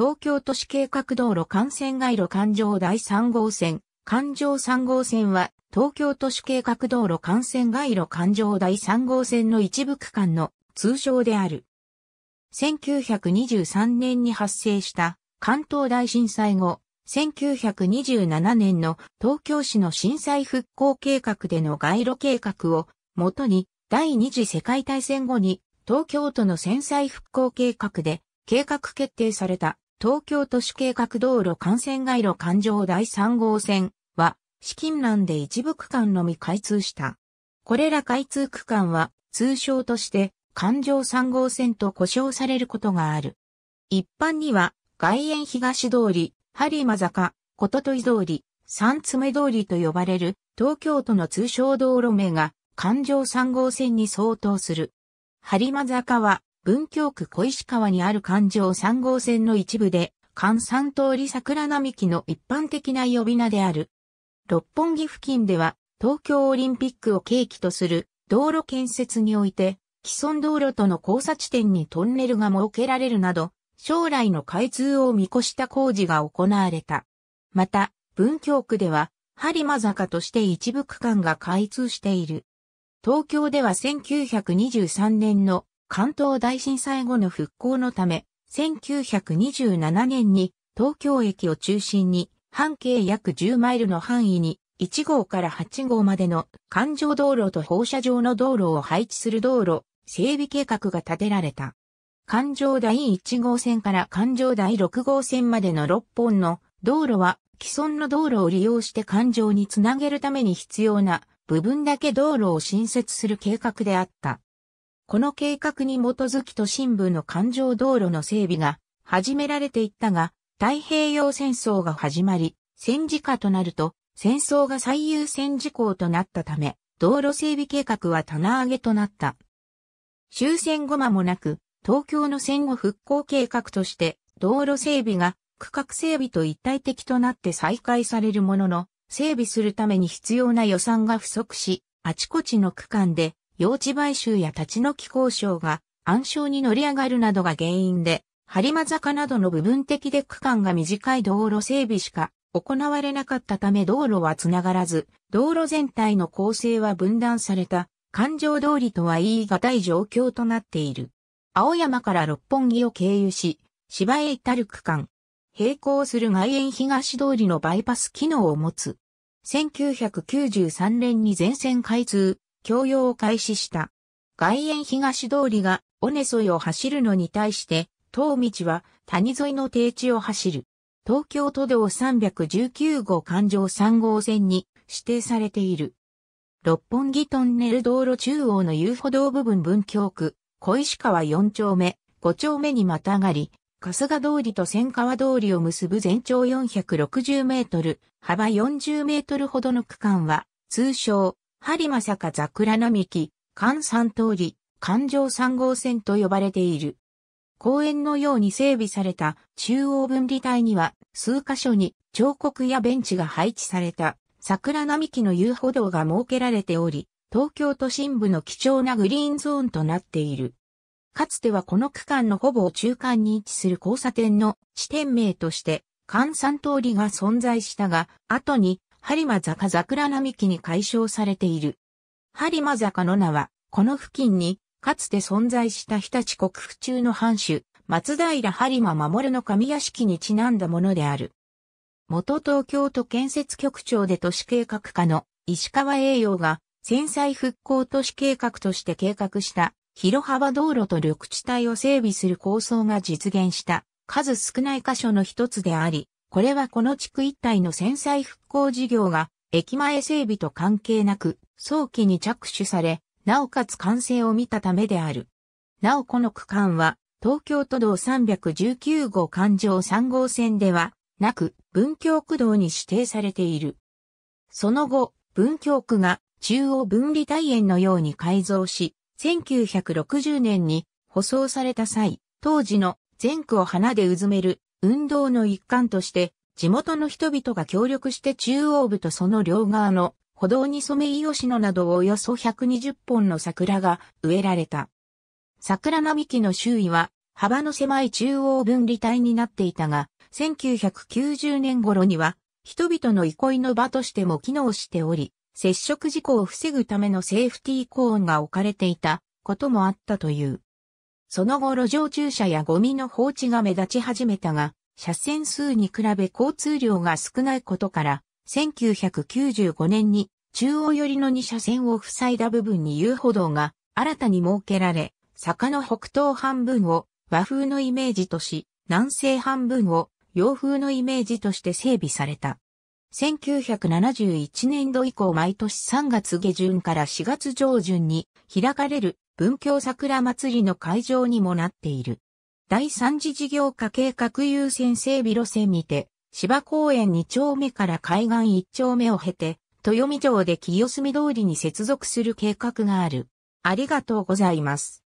東京都市計画道路幹線街路環状第3号線、環状3号線は、東京都市計画道路幹線街路環状第3号線の一部区間の通称である。1923年に発生した関東大震災後、1927年の東京市の震災復興計画での街路計画をもとに第二次世界大戦後に東京都の戦災復興計画で計画決定された東京都市計画道路幹線街路環状第3号線は、資金難で一部区間のみ開通した。これら開通区間は、通称として、環状3号線と呼称されることがある。一般には、外苑東通り、播磨坂、琴戸井通り、三つ目通りと呼ばれる東京都の通称道路名が環状3号線に相当する。播磨坂は文京区小石川にある環状3号線の一部で、関三通り桜並木の一般的な呼び名である。六本木付近では、東京オリンピックを契機とする道路建設において、既存道路との交差地点にトンネルが設けられるなど、将来の開通を見越した工事が行われた。また、文京区では、播磨坂として一部区間が開通している。東京では1923年の関東大震災後の復興のため、1927年に東京駅を中心に半径約10マイルの範囲に1号から8号までの環状道路と放射状の道路を配置する道路整備計画が立てられた。環状第1号線から環状第6号線までの6本の道路は既存の道路を利用して環状につなげるために必要な部分だけ道路を新設する計画であった。この計画に基づき都心部の環状道路の整備が始められていったが、太平洋戦争が始まり、戦時下となると、戦争が最優先事項となったため、道路整備計画は棚上げとなった。終戦後間もなく、東京の戦後復興計画として、道路整備が区画整備と一体的となって再開されるものの、整備するために必要な予算が不足し、あちこちの区間で用地買収や立ち退き交渉が暗礁に乗り上がるなどが原因で、播磨坂などの部分的で区間が短い道路整備しか行われなかったため道路はつながらず、道路全体の構成は分断された、環状通りとは言い難い状況となっている。青山から六本木を経由し、芝へ至る区間。並行する外苑東通りのバイパス機能を持つ。1993年に全線開通、供用を開始した。外苑東通りが尾根沿いを走るのに対して、東道は谷沿いの低地を走る。東京都道319号環状3号線に指定されている。六本木トンネル道路中央の遊歩道部分分京区、小石川4丁目、5丁目にまたがり、春日通りと千川通りを結ぶ全長460メートル、幅40メートルほどの区間は、通称、針さか桜並木、関三通り、環状三号線と呼ばれている。公園のように整備された中央分離帯には数箇所に彫刻やベンチが配置された桜並木の遊歩道が設けられており、東京都心部の貴重なグリーンゾーンとなっている。かつてはこの区間のほぼ中間に位置する交差点の地点名として、関三通りが存在したが、後に播磨坂桜並木に解消されている。播磨坂の名は、この付近に、かつて存在した日立国府中の藩主、松平播磨守の神屋敷にちなんだものである。元東京都建設局長で都市計画課の石川栄養が、戦災復興都市計画として計画した広幅道路と緑地帯を整備する構想が実現した数少ない箇所の一つであり、これはこの地区一帯の戦災復興事業が駅前整備と関係なく早期に着手され、なおかつ完成を見たためである。なおこの区間は東京都道319号環状3号線ではなく文京区道に指定されている。その後、文京区が中央分離帯園のように改造し、1960年に舗装された際、当時の全区を花でうずめる運動の一環として、地元の人々が協力して中央部とその両側の歩道にソメイヨシノなどおよそ120本の桜が植えられた。桜並木の周囲は幅の狭い中央分離帯になっていたが、1990年頃には人々の憩いの場としても機能しており、接触事故を防ぐためのセーフティーコーンが置かれていたこともあったという。その後路上駐車やゴミの放置が目立ち始めたが、車線数に比べ交通量が少ないことから、1995年に中央寄りの2車線を塞いだ部分に遊歩道が新たに設けられ、坂の北東半分を和風のイメージとし、南西半分を洋風のイメージとして整備された。1971年度以降毎年3月下旬から4月上旬に開かれる文京桜祭りの会場にもなっている。第三次事業化計画優先整備路線にて、芝公園2丁目から海岸1丁目を経て、豊見城で清澄通りに接続する計画がある。ありがとうございます。